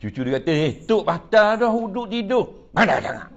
Cucu dia kata, eh, tok batal dah duduk tidur. Mana jangan.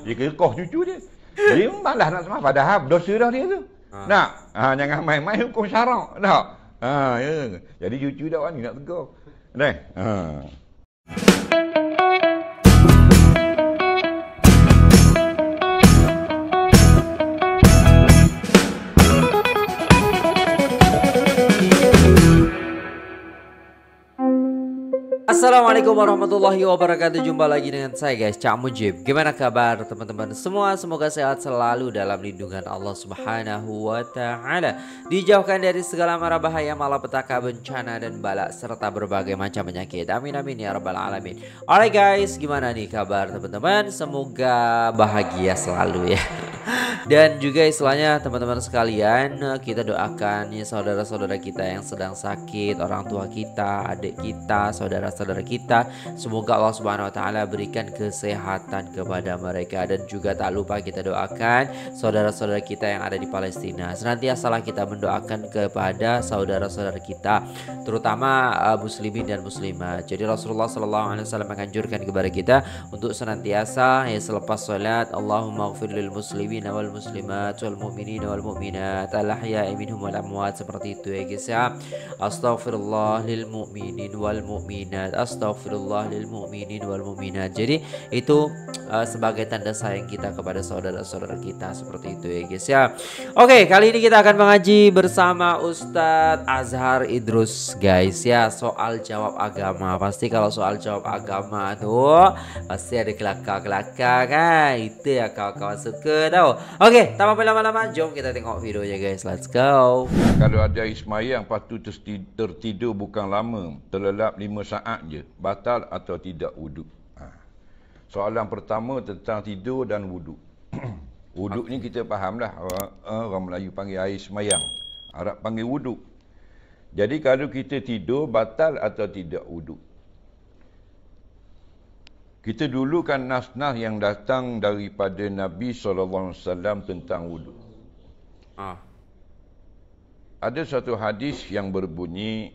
Dia kekoh cucu dia. Dia malah nak semua padahal dosa dah dia tu. Ha. Nak? Ha, jangan main-main hukum syarak. Nak? Ha, ya. Jadi cucu dah wani nak tegur. Nah. Ha. Assalamualaikum warahmatullahi wabarakatuh Jumpa lagi dengan saya guys Cak Mujib Gimana kabar teman-teman semua Semoga sehat selalu dalam lindungan Allah subhanahu wa ta'ala Dijauhkan dari segala mara bahaya Malapetaka, bencana dan balak Serta berbagai macam penyakit Amin amin ya rabbal alamin Alright guys gimana nih kabar teman-teman Semoga bahagia selalu ya dan juga istilahnya teman-teman sekalian kita doakan ya saudara-saudara kita yang sedang sakit orang tua kita adik kita saudara-saudara saudara kita. Semoga Allah Subhanahu wa taala berikan kesehatan kepada mereka dan juga tak lupa kita doakan saudara-saudara kita yang ada di Palestina. Senantiasa kita mendoakan kepada saudara-saudara kita, terutama uh, muslimin dan muslimah. Jadi Rasulullah sallallahu alaihi wasallam menganjurkan kepada kita untuk senantiasa ya selepas salat Allahumma ighfir lil muslimin wal muslimat wal mu'minin wal mu'minat al ahya'i wal amwat seperti itu ya guys ya. Astaghfirullah lil mu'minin wal mu'minat astaghfirullahalil mu'minin wal mu'minat. Jadi itu uh, sebagai tanda sayang kita kepada saudara-saudara kita seperti itu ya guys ya. Oke, kali ini kita akan mengaji bersama Ustaz Azhar Idrus guys ya soal jawab agama. Pasti kalau soal jawab agama tuh pasti ada kelakar kelakar kan. Itu ya kawan-kawan suka tau. Oke, tanpa berlama-lama jom kita tengok videonya guys. Let's go. Kalau ada Ismail yang patut tertidur bukan lama, terlelap 5 saat saja batal atau tidak wuduk ha. soalan pertama tentang tidur dan wuduk wuduk ni kita fahamlah orang, eh, orang Melayu panggil air semayang Arab panggil wuduk jadi kalau kita tidur batal atau tidak wuduk kita dulu kan nasnah yang datang daripada Nabi SAW tentang wuduk. Ah. Ada satu hadis yang berbunyi,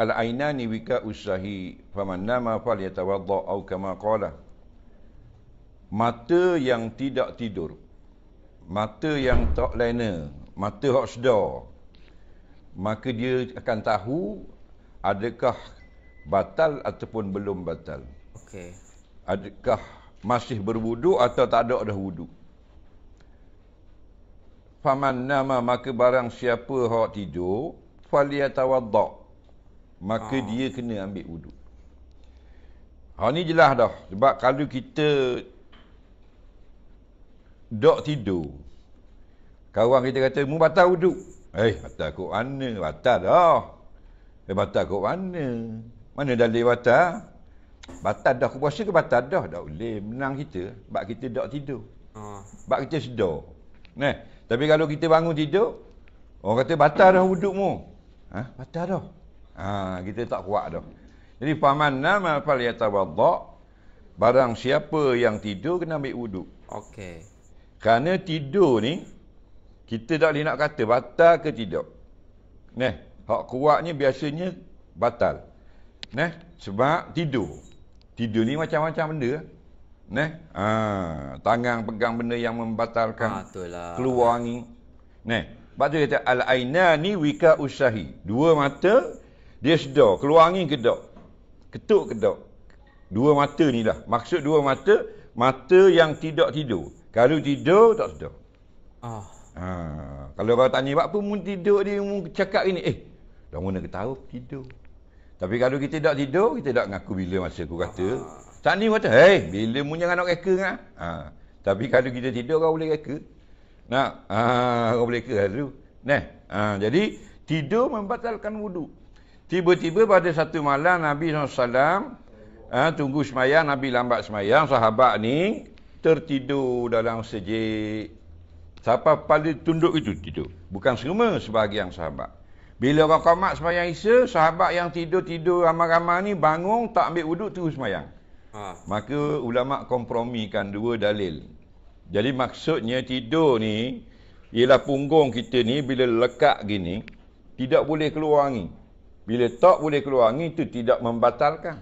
al-ainani wika usahi faman nama falyatawadda au kama qala mata yang tidak tidur mata yang tak lena mata hak sedar maka dia akan tahu adakah batal ataupun belum batal okey adakah masih berwuduk atau tak ada dah wuduk faman nama maka barang siapa hak tidur falyatawadda maka ha. dia kena ambil wuduk. Ha ni jelas dah sebab kalau kita dok tidur. Kawan kita kata mu batal wuduk. Eh batal kok mana batal dah. Eh batal kok mana? Mana dalil batal? Batal dah puasa ke batal dah? Tak boleh menang kita sebab kita dok tidur. Ha. Ah. Sebab kita sedar. Nah, tapi kalau kita bangun tidur, orang kata batal dah wuduk mu. Ha? Batal dah. Ha, kita tak kuat dah. Jadi paman nama fal yatawadda. Barang siapa yang tidur kena ambil wuduk. Okey. Kerana tidur ni kita tak boleh nak kata batal ke tidur. Neh, hak kuatnya biasanya batal. Neh, sebab tidur. Tidur ni macam-macam benda. Neh, ha, tangan pegang benda yang membatalkan. Ha, keluar ni. Neh, sebab tu kata al-aina ni wika usahi. Dua mata dia sedar. Keluar angin kedok. Ketuk kedok. Dua mata ni lah. Maksud dua mata, mata yang tidak tidur. Kalau tidur, tak sedar. Ah. Ha. Kalau orang tanya, apa pun tidur dia, pun cakap ini. Eh, dah mana ketahu, tidur. Tapi kalau kita tak tidur, kita tak ngaku bila masa aku kata. Ah. Tak ni kata, hei, bila pun jangan nak reka kan? Ha. Tapi kalau kita tidur, orang boleh reka. Nak? Ha. Orang boleh reka. Nah. Ha. Jadi, tidur membatalkan wuduk. Tiba-tiba pada satu malam Nabi SAW ha, eh, tunggu semayang, Nabi lambat semayang, sahabat ni tertidur dalam sejik. Siapa paling tunduk itu tidur. Bukan semua sebahagian sahabat. Bila orang kamat semayang isa, sahabat yang tidur-tidur ramai-ramai ni bangun tak ambil uduk terus semayang. Ha. Maka ulama kompromikan dua dalil. Jadi maksudnya tidur ni ialah punggung kita ni bila lekat gini tidak boleh keluar angin. Bila tak boleh keluar angin tu tidak membatalkan.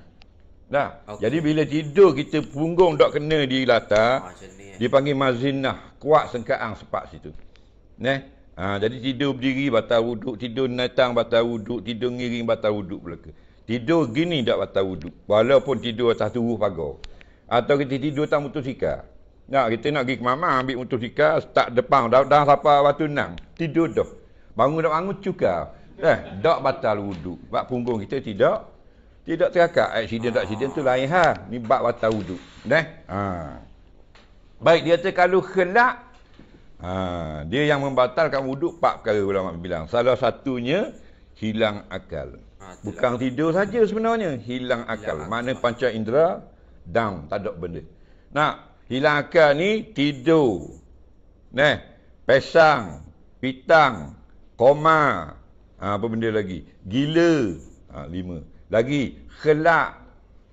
Nah, Okay. Jadi bila tidur kita punggung tak kena di latar, ah, eh. dipanggil mazinah, kuat sengkaang sepak situ. Neh. Ha, jadi tidur berdiri batal wuduk, tidur natang batal wuduk, tidur ngiring batal wuduk belaka. Tidur gini tak batal wuduk. Walaupun tidur atas tubuh pagar. Atau kita tidur atas mutusika. Nah kita nak pergi ke mama ambil mutusika, start depan dah dah sampai waktu 6. Tidur dah. Bangun dah bangun cukup. Eh, tak batal wuduk. Sebab punggung kita tidak tidak terakak. Aksiden tak ah. aksiden tu lain hal. Ni bab batal wuduk. Neh. Ha. Baik dia kata kalau kelak ha, dia yang membatalkan wuduk empat perkara ulama bilang. Salah satunya hilang akal. Ha, Bukan tidur saja sebenarnya, hilang akal. Hilang Mana panca indera down, tak ada benda. Nah, hilang akal ni tidur. Neh, pesang, pitang, koma, Ha, apa benda lagi? Gila. Ha, lima. Lagi, kelak.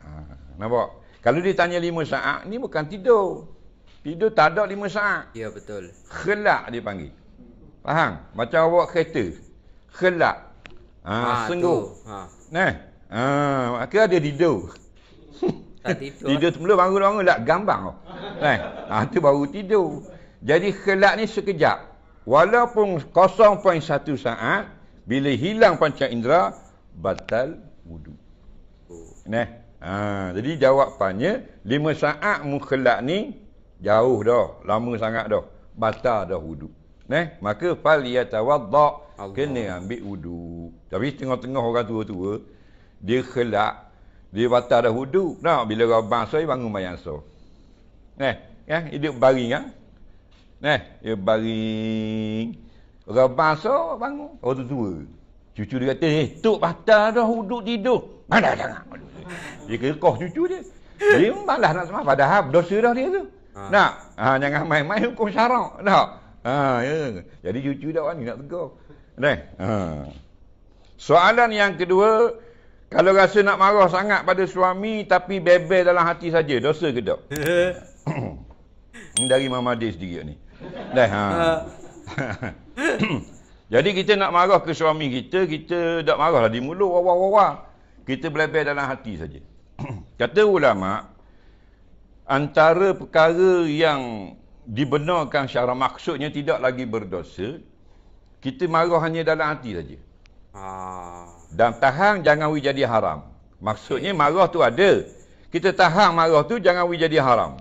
Ha, nampak? Kalau dia tanya lima saat, ni bukan tidur. Tidur tak ada lima saat. Ya, betul. Kelak dia panggil. Faham? Macam awak kereta. Kelak. Ha, ha sengguh. Ha. Nah. Ha, maka ada tidur. Tak tidur. tidur sebelum bangun-bangun lah. Gambar. Nah. Ha, tu baru tidur. Jadi kelak ni sekejap. Walaupun 0.1 saat, bila hilang panca indera batal wudu. Nah. Ha, jadi jawapannya lima saat mukhlak ni jauh dah, lama sangat dah. Batal dah wudu. Nah, maka faliyatawadda kena ambil wudu. Tapi tengah-tengah orang tua-tua dia khelak dia batal dah wudu. Nah, bila rabang saya bangun mayang so. Nah, ya, hidup baring kan? Ya? Nah, dia baring. Orang basa bangun. Orang tu tua. Cucu dia kata, eh, tok batal dah duduk tidur. Mana jangan. Dia kekoh cucu dia. Dia malah nak semua. Padahal dosa dah dia tu. Ha. Nak? Ha, jangan main-main hukum syarak. Nak? Ha, ya. Jadi cucu dah wani nak tegur. Ha. Soalan yang kedua, kalau rasa nak marah sangat pada suami tapi bebel dalam hati saja, dosa ke tak? Ini dari Mama Dia sendiri ni. Dah. ha. ha. Jadi kita nak marah ke suami kita, kita tak marahlah di mulut, wah wah wah wah. Kita berlebih dalam hati saja. Kata ulama, antara perkara yang dibenarkan secara maksudnya tidak lagi berdosa, kita marah hanya dalam hati saja. Ah. Dan tahan jangan jadi haram. Maksudnya marah tu ada. Kita tahan marah tu jangan jadi haram.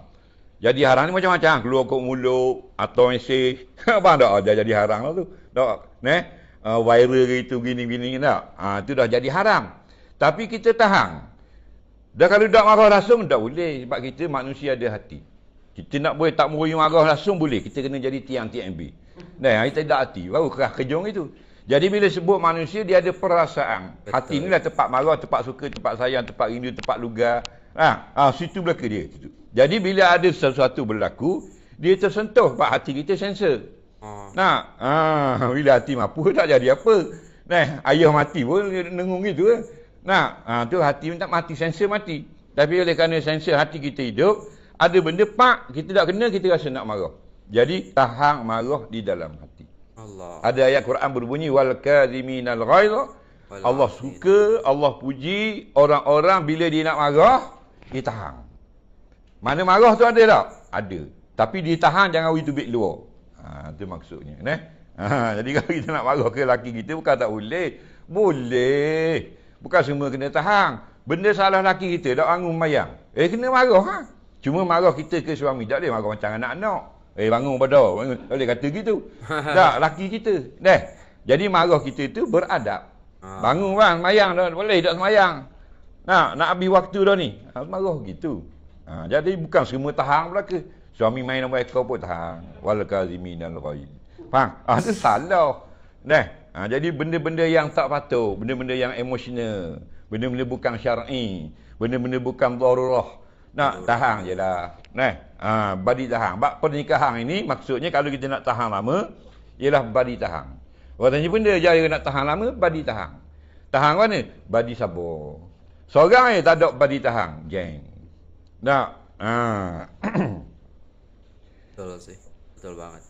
Jadi harang ni macam-macam. Keluar kot mulut, atau mesej. apa tak? Dia jadi harang lah tu. Tak? Ne? Uh, ah, viral gitu, gini-gini tak? Ha, tu dah jadi harang. Tapi kita tahan. Dah kalau tak marah langsung, tak boleh. Sebab kita manusia ada hati. Kita nak boleh tak murung marah langsung, boleh. Kita kena jadi tiang TMB. Nah, kita tak hati. Baru kerah kejong itu. Jadi bila sebut manusia, dia ada perasaan. Betul. Hati inilah tempat marah, tempat suka, tempat sayang, tempat rindu, tempat lugar. Ha, ha situ belaka dia. Situ. Jadi bila ada sesuatu berlaku, dia tersentuh sebab hati kita sensor. Ha. Ah. Nah, ah. ha, ah. bila hati mampu tak jadi apa. Nah, ayah mati pun nengung gitu eh. Nah, ha, tu hati minta mati, sensor mati. Tapi oleh kerana sensor hati kita hidup, ada benda pak kita tak kena kita rasa nak marah. Jadi tahang marah di dalam hati. Allah. Ada ayat Quran berbunyi wal al ghaiz. Allah suka, Allah puji orang-orang bila dia nak marah, dia tahan. Mana marah tu ada tak? Ada. Tapi ditahan jangan we to be luar. Ha, itu maksudnya. Neh. Ha, jadi kalau kita nak marah ke laki kita bukan tak boleh. Boleh. Bukan semua kena tahan. Benda salah laki kita tak bangun mayang. Eh kena marah ha? Cuma marah kita ke suami. Tak boleh marah macam anak-anak. Eh bangun pada Bangun. Tak boleh kata gitu. Tak laki kita. Neh. Jadi marah kita itu beradab. Ha. Bangun bang, mayang dah boleh tak semayang. Nah, nak habis waktu dah ni. Ha, marah gitu. Ha, jadi bukan semua tahan pula ke? Suami main nombor ekor pun tahan. Wal kazimi dan lukaim. Faham? Ha, ah, itu salah. Nah, ha, jadi benda-benda yang tak patut, benda-benda yang emosional, benda-benda bukan syar'i, benda-benda bukan darurah. Nak tahan je lah. Nah, ha, badi tahan. Bak pernikahan ini maksudnya kalau kita nak tahan lama, ialah badi tahan. Orang tanya benda jaya nak tahan lama, badi tahan. Tahan mana? Badi sabar. Seorang yang tak ada badi tahan. Jeng. Nah. Ha. Betul sih. Betul banget.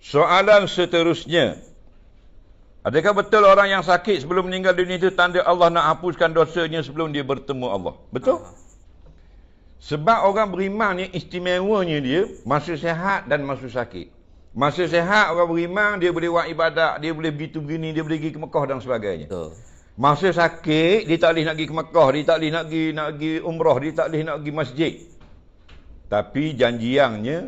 Soalan seterusnya. Adakah betul orang yang sakit sebelum meninggal dunia itu tanda Allah nak hapuskan dosanya sebelum dia bertemu Allah? Betul? Aha. Sebab orang beriman ni istimewanya dia masih sehat dan masih sakit. masih sehat orang beriman dia boleh buat ibadat, dia boleh begitu begini, dia boleh pergi ke Mekah dan sebagainya. Betul. Masa sakit, dia tak boleh nak pergi ke Mekah, dia tak boleh nak pergi, nak pergi umrah, dia tak boleh nak pergi masjid. Tapi janjiannya,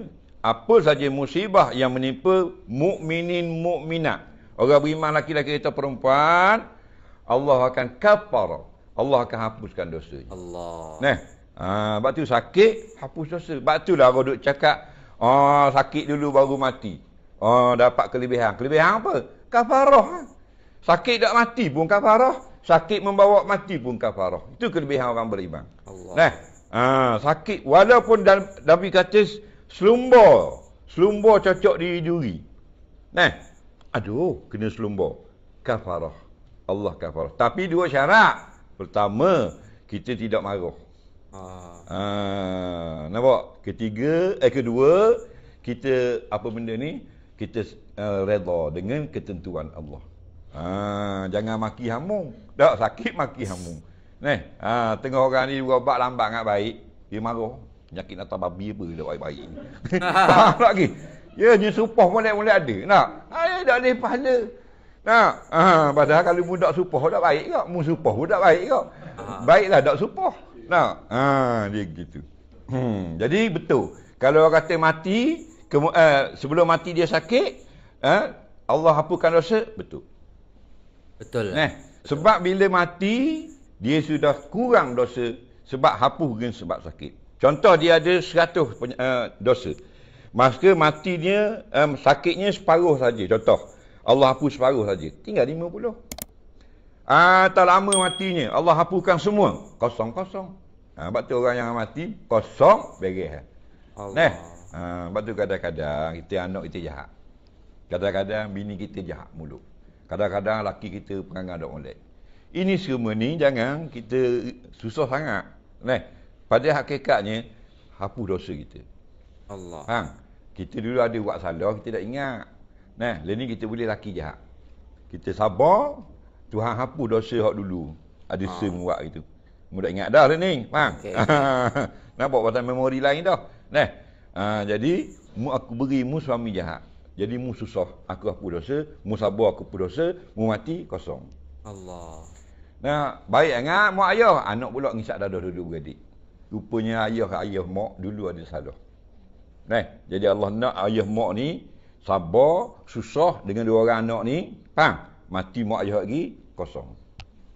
apa saja musibah yang menimpa mukminin mukminat. Orang beriman laki-laki atau perempuan, Allah akan kapar. Allah akan hapuskan dosa. Allah. Nah, sebab ha, tu sakit, hapus dosa. Sebab tu lah orang duk cakap, oh, sakit dulu baru mati. Oh, dapat kelebihan. Kelebihan apa? Kafarah. Ha? Sakit tak mati pun kafarah. Sakit membawa mati pun kafarah. Itu kelebihan orang beriman. Allah. Nah, ha, sakit walaupun Nabi kata selumbur. Selumbur cocok diri duri. Nah, aduh kena selumbur. Kafarah. Allah kafarah. Tapi dua syarat. Pertama, kita tidak marah. Ah. nampak? Ketiga, eh kedua, kita apa benda ni? Kita uh, eh, redha dengan ketentuan Allah. Ha, jangan maki hamung. Tak sakit maki hamung. Ni, ha, tengok orang ni berobat lambat sangat baik. Dia marah. Nyakit atas babi apa dia baik-baik. tak ha, lagi? Ya, dia supah boleh-boleh ada. Nak? Ha, tak ni pahala. Nak? Ha, padahal kalau budak supah, tak baik kak. Mu supah, tak baik kak. Ha. Baiklah, tak supah. Nak? Ha, dia gitu. Hmm, jadi betul. Kalau orang kata mati, kemu- eh, sebelum mati dia sakit, eh, Allah hapuskan dosa, betul. Betul. Eh, sebab bila mati, dia sudah kurang dosa sebab hapus dengan sebab sakit. Contoh dia ada 100 uh, eh, dosa. Maka matinya, um, sakitnya separuh saja. Contoh, Allah hapus separuh saja. Tinggal 50. Ah, tak lama matinya, Allah hapuskan semua. Kosong-kosong. Ha, sebab tu orang yang mati, kosong, beri. Allah. Nah, ha, sebab tu kadang-kadang kita anak kita jahat. Kadang-kadang bini kita jahat mulut. Kadang-kadang laki kita perangai ada online. Ini semua ni jangan kita susah sangat. Nah, pada hakikatnya hapus dosa kita. Allah. Faham? Kita dulu ada buat salah, kita tak ingat. Nah, lain ni kita boleh laki jahat. Kita sabar, Tuhan hapus dosa hak dulu. Ada ha. Ah. semua buat gitu. Mudah ingat dah lain ni. Faham? Okay. Nampak pasal memori lain dah. Nah, uh, jadi mu aku beri mu suami jahat jadi mu susah aku aku dosa mu sabar aku hapus dosa mu mati kosong Allah nah baik ingat mak ayah anak pula ngisak dadah dulu beradik rupanya ayah ayah mak dulu ada salah nah jadi Allah nak ayah mak ni sabar susah dengan dua orang anak ni pang mati mak ayah lagi kosong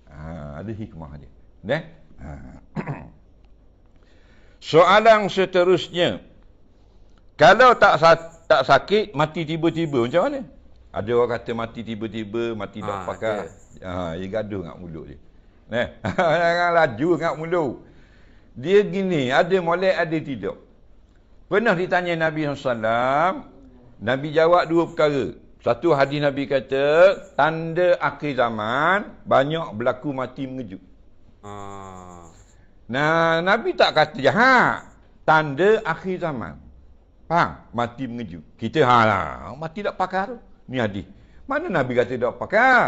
ha, ada hikmah dia nah ha. Soalan seterusnya Kalau tak satu tak sakit mati tiba-tiba macam mana ada orang kata mati tiba-tiba mati tak ha, pakai dia. ha dia gaduh dengan mulut dia neh jangan laju dengan mulut dia gini ada molek ada tidur. pernah ditanya Nabi SAW Nabi jawab dua perkara satu hadis Nabi kata tanda akhir zaman banyak berlaku mati mengejut ha. nah Nabi tak kata jahat tanda akhir zaman Faham? Mati mengejut. Kita halah. Mati tak pakar tu. Ni hadis. Mana Nabi kata tak pakar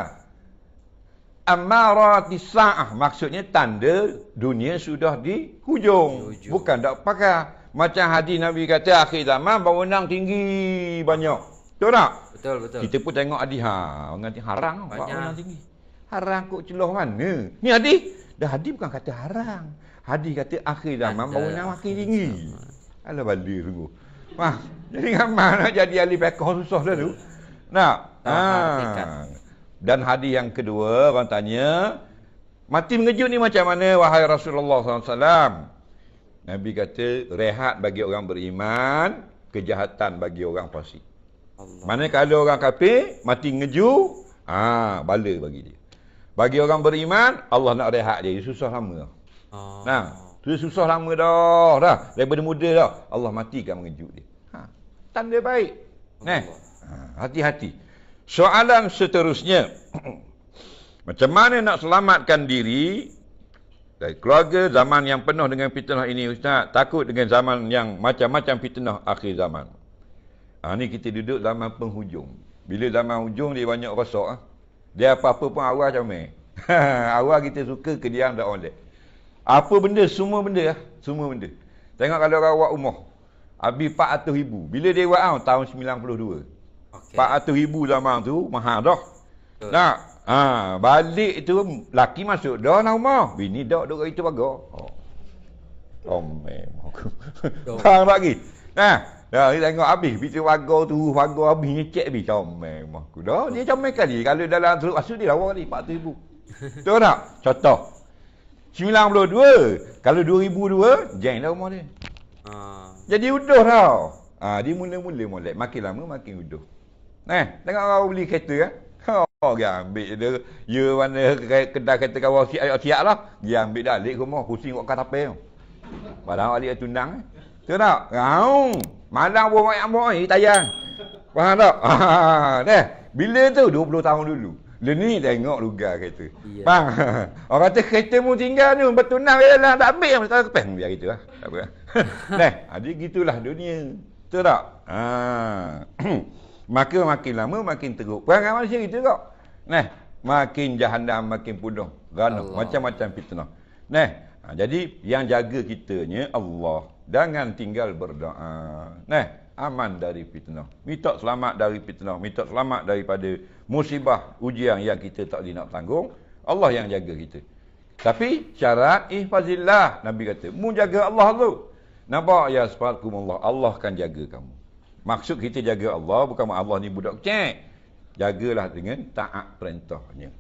Amarati sa'ah. Maksudnya tanda dunia sudah di hujung. Bukan tak pakar Macam hadis Nabi kata akhir zaman bangunan tinggi banyak. Betul tak? Betul, betul. Kita pun tengok hadis. Ha, orang kata haram. Bangunan tinggi. harang kok celah mana? Ni hadis. Dah hadis bukan kata harang Hadis kata akhir zaman bangunan makin tinggi. Alah balik sungguh. Mah, jadi dengan mah nak jadi ahli fiqh susah dah tu. Nak. Ha. Dan hadis yang kedua orang tanya, mati mengejut ni macam mana wahai Rasulullah SAW? Nabi kata rehat bagi orang beriman, kejahatan bagi orang fasik. Mana kalau orang kafir mati ngeju, ha bala bagi dia. Bagi orang beriman, Allah nak rehat dia, dia susah lama. Oh. Nah, dia susah lama dah, dah. Daripada muda dah Allah matikan mengejut dia tanda baik. Nah, ah, hati-hati. Soalan seterusnya, macam mana nak selamatkan diri dari keluarga zaman yang penuh dengan fitnah ini Ustaz? Takut dengan zaman yang macam-macam fitnah akhir zaman. Ha, ni kita duduk zaman penghujung. Bila zaman hujung dia banyak rosak. Ah. Dia apa-apa pun awal macam ni. awal kita suka kediang dan oleh. Apa benda, semua benda. Semua benda. Tengok kalau orang buat umur. Abi 400 ribu. Bila dia buat tahun 92. Okay. 400 ribu zaman tu mahal dah. Betul. Nah, ha, balik tu laki masuk dah nak rumah. Bini dah duduk itu baga. Oh. oh tomem. Bang lagi. Nah, dah dia tengok habis pintu baga tu, baga habis ngecek habis tomem oh, aku. Dah dia comel kali kalau dalam teluk masuk dia lawa kali 400 ribu. Betul tak? Contoh. 92 kalau 2002 jeng dah rumah dia. Ah. Uh. Jadi uduh tau. Ha, dia mula-mula molek. Makin lama makin uduh. Eh, tengok orang beli kereta kan. Oh, dia ambil dia. Ya, mana kedai kereta kawal siap-siap lah. Dia ambil dah. Lek rumah. Pusing kat kata tu. Padahal alik tunang. Eh. Tengok tak? Rau. Malang pun mak ayam pun. Eh, tayang. Faham tak? Ha, ha, ha. Eh, bila tu? 20 tahun dulu. Dia ni tengok lugar kereta. Yeah. Bang. Orang kata kereta mu tinggal ni bertunang dia lah tak ambil tak apa biar gitu lah. Tak apa. Neh, jadi gitulah dunia. Betul tak? Ha. Maka makin lama makin teruk. Perangai manusia kita kok. Neh, makin jahanam makin penuh. Ranuh macam-macam fitnah. Neh, ha, jadi yang jaga kitanya Allah. Jangan tinggal berdoa. Neh aman dari fitnah. Minta selamat dari fitnah. Minta selamat daripada musibah ujian yang kita tak boleh nak tanggung. Allah yang jaga kita. Tapi syarat ihfazillah. Nabi kata, mu jaga Allah tu. Nampak ya sepatukum Allah. Allah akan jaga kamu. Maksud kita jaga Allah bukan Allah ni budak kecil. Jagalah dengan taat perintahnya.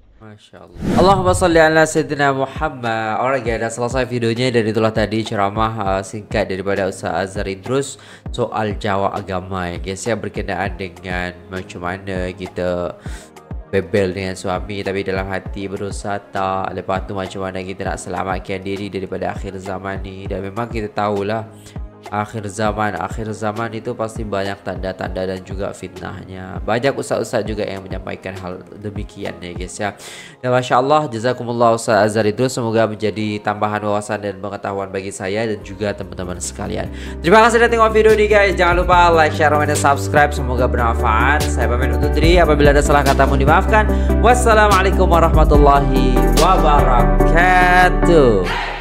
Allahumma salli ala Sayyidina Muhammad Orang ya, dah selesai videonya Dan itulah tadi ceramah uh, singkat Daripada Ustaz Azhar Idrus Soal jawab agama ya guys Yang berkenaan dengan macam mana kita Bebel dengan suami Tapi dalam hati berusaha tak Lepas tu macam mana kita nak selamatkan diri Daripada akhir zaman ni Dan memang kita tahulah akhir zaman akhir zaman itu pasti banyak tanda-tanda dan juga fitnahnya banyak usah-usah juga yang menyampaikan hal demikian ya guys ya dan ya, Masya Allah jazakumullah Ustaz Azhar itu semoga menjadi tambahan wawasan dan pengetahuan bagi saya dan juga teman-teman sekalian terima kasih sudah tengok video ini guys jangan lupa like share comment, dan subscribe semoga bermanfaat saya pamit untuk diri apabila ada salah kata mohon dimaafkan wassalamualaikum warahmatullahi wabarakatuh